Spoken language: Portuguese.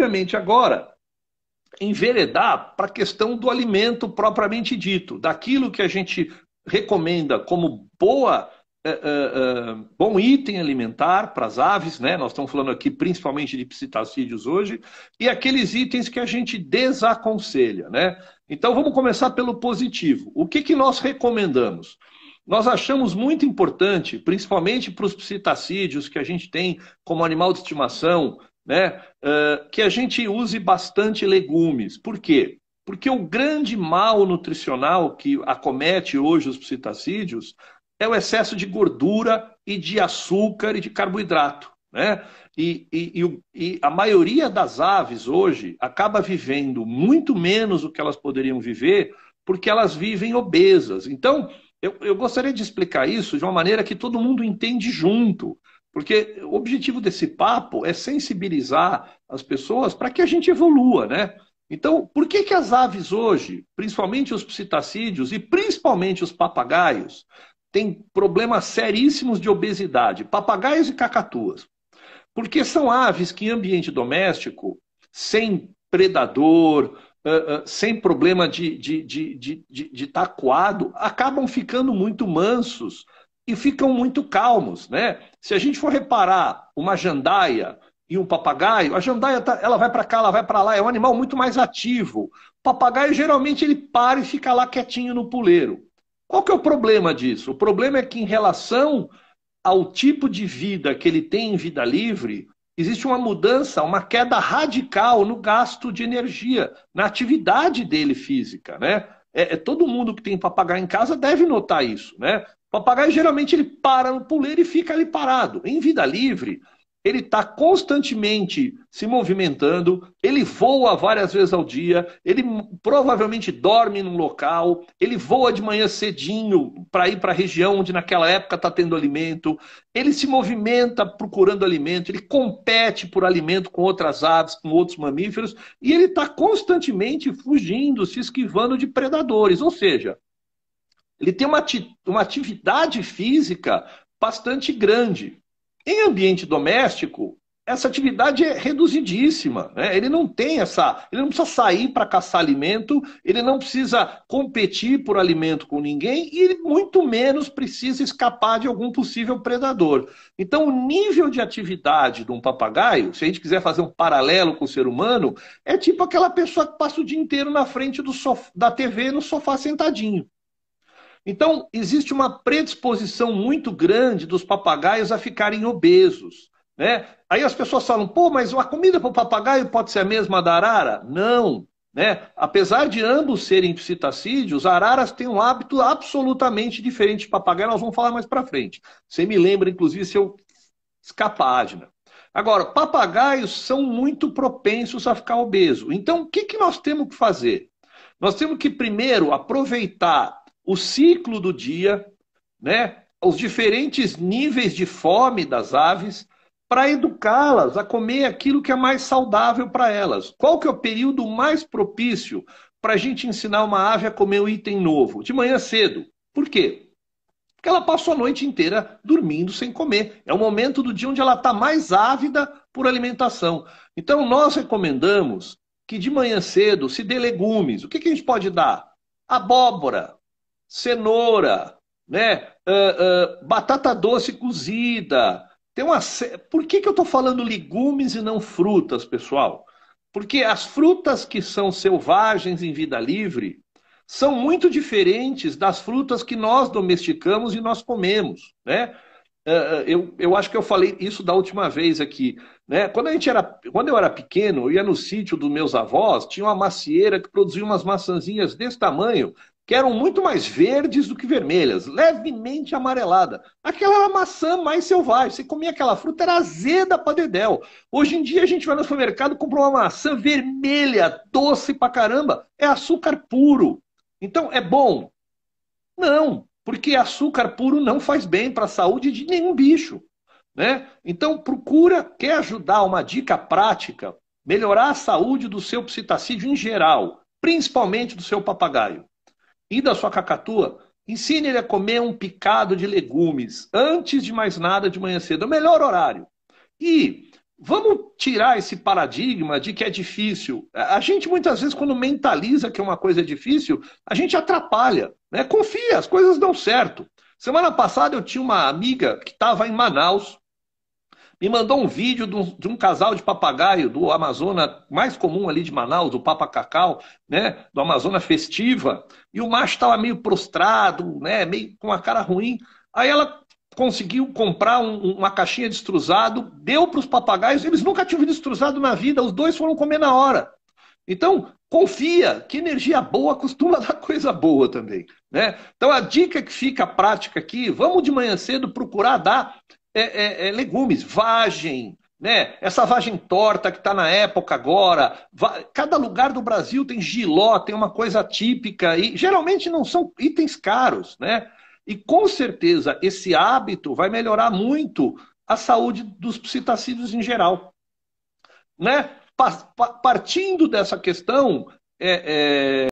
obviamente, agora enveredar para a questão do alimento propriamente dito, daquilo que a gente recomenda como boa é, é, é, bom item alimentar para as aves, né? Nós estamos falando aqui principalmente de psitacídeos hoje, e aqueles itens que a gente desaconselha, né? Então vamos começar pelo positivo. O que, que nós recomendamos? Nós achamos muito importante, principalmente para os psitacídeos que a gente tem como animal de estimação, né? Uh, que a gente use bastante legumes. Por quê? Porque o grande mal nutricional que acomete hoje os psitacídeos é o excesso de gordura e de açúcar e de carboidrato. Né? E, e, e, e, a maioria das aves hoje acaba vivendo muito menos do que elas poderiam viver, porque elas vivem obesas. Então, eu, eu gostaria de explicar isso de uma maneira que todo mundo entende junto. Porque o objetivo desse papo é sensibilizar as pessoas para que a gente evolua, né? Então, por que, que as aves hoje, principalmente os psitacídeos e principalmente os papagaios, têm problemas seríssimos de obesidade? Papagaios e cacatuas. Porque são aves que, em ambiente doméstico, sem predador, Uh, uh, sem problema de estar de, de, de, de, de tá coado, acabam ficando muito mansos, e ficam muito calmos, né? Se a gente for reparar uma jandaia e um papagaio, a jandaia tá, ela vai para cá, ela vai para lá, é um animal muito mais ativo. O papagaio geralmente ele para e fica lá quietinho no puleiro. Qual que é o problema disso? O problema é que em relação ao tipo de vida que ele tem em vida livre, existe uma mudança, uma queda radical no gasto de energia, na atividade dele física, né? É, é, todo mundo que tem papagaio em casa deve notar isso, né? O papagaio geralmente ele para no puleiro e fica ali parado. Em vida livre, ele está constantemente se movimentando, ele voa várias vezes ao dia, ele provavelmente dorme num local, ele voa de manhã cedinho para ir para a região onde naquela época está tendo alimento, ele se movimenta procurando alimento, ele compete por alimento com outras aves, com outros mamíferos, e ele está constantemente fugindo, se esquivando de predadores. Ou seja, ele tem uma, uma atividade física bastante grande. Em ambiente doméstico, essa atividade é reduzidíssima. Né? Ele não tem essa. Ele não precisa sair para caçar alimento, ele não precisa competir por alimento com ninguém e ele muito menos precisa escapar de algum possível predador. Então, o nível de atividade de um papagaio, se a gente quiser fazer um paralelo com o ser humano, é tipo aquela pessoa que passa o dia inteiro na frente do sof... da TV no sofá sentadinho. Então, existe uma predisposição muito grande dos papagaios a ficarem obesos. Né? Aí as pessoas falam, pô, mas a comida para o papagaio pode ser a mesma da arara? Não. Né? Apesar de ambos serem psitacídeos, araras têm um hábito absolutamente diferente de papagaio, nós vamos falar mais para frente. Você me lembra, inclusive, se eu escapar a página. Agora, papagaios são muito propensos a ficar obeso. Então, o que, que nós temos que fazer? Nós temos que primeiro aproveitar o ciclo do dia, né? os diferentes níveis de fome das aves, para educá-las a comer aquilo que é mais saudável para elas. Qual que é o período mais propício para a gente ensinar uma ave a comer um item novo? De manhã cedo. Por quê? Porque ela passou a noite inteira dormindo sem comer. É o momento do dia onde ela está mais ávida por alimentação. Então, nós recomendamos que de manhã cedo se dê legumes. O que, que a gente pode dar? Abóbora, cenoura, né? Uh, uh, batata doce cozida. Tem uma... Por que, que eu estou falando legumes e não frutas, pessoal? Porque as frutas que são selvagens em vida livre são muito diferentes das frutas que nós domesticamos e nós comemos, né? Ah, eu, eu acho que eu falei isso da última vez aqui. Né? Quando, a gente era, quando eu era pequeno, eu ia no sítio dos meus avós, tinha uma macieira que produzia umas maçãzinhas desse tamanho que eram muito mais verdes do que vermelhas, levemente amarelada. Aquela era maçã mais selvagem. Você comia aquela fruta, era azeda para dedéu. Hoje em dia a gente vai no supermercado e compra uma maçã vermelha, doce pra caramba. É açúcar puro. Então, é bom? Não, porque açúcar puro não faz bem para a saúde de nenhum bicho. Né? Então, procura, quer ajudar uma dica prática, melhorar a saúde do seu psitacídeo em geral, principalmente do seu papagaio e da sua cacatua, ensine ele a comer um picado de legumes, antes de mais nada de manhã cedo, é o melhor horário. E vamos tirar esse paradigma de que é difícil. A gente muitas vezes, quando mentaliza que uma coisa é difícil, a gente atrapalha. Né? Confia, as coisas dão certo. Semana passada eu tinha uma amiga que estava em Manaus me mandou um vídeo de um, de um, casal de papagaio do Amazonas mais comum ali de Manaus, do Papa Cacau, né? Do Amazonas Festiva. E o macho estava meio prostrado, né? Meio com a cara ruim. Aí ela conseguiu comprar um, uma caixinha de estruzado, deu para os papagaios. Eles nunca tinham visto estruzado na vida. Os dois foram comer na hora. Então, confia que energia boa costuma dar coisa boa também. Né? Então, a dica que fica prática aqui, vamos de manhã cedo procurar dar é, é, é, legumes, vagem, né? Essa vagem torta que está na época agora. Cada lugar do Brasil tem giló, tem uma coisa típica e geralmente não são itens caros, né? E com certeza esse hábito vai melhorar muito a saúde dos psitacídeos em geral, né? Partindo dessa questão, é, é...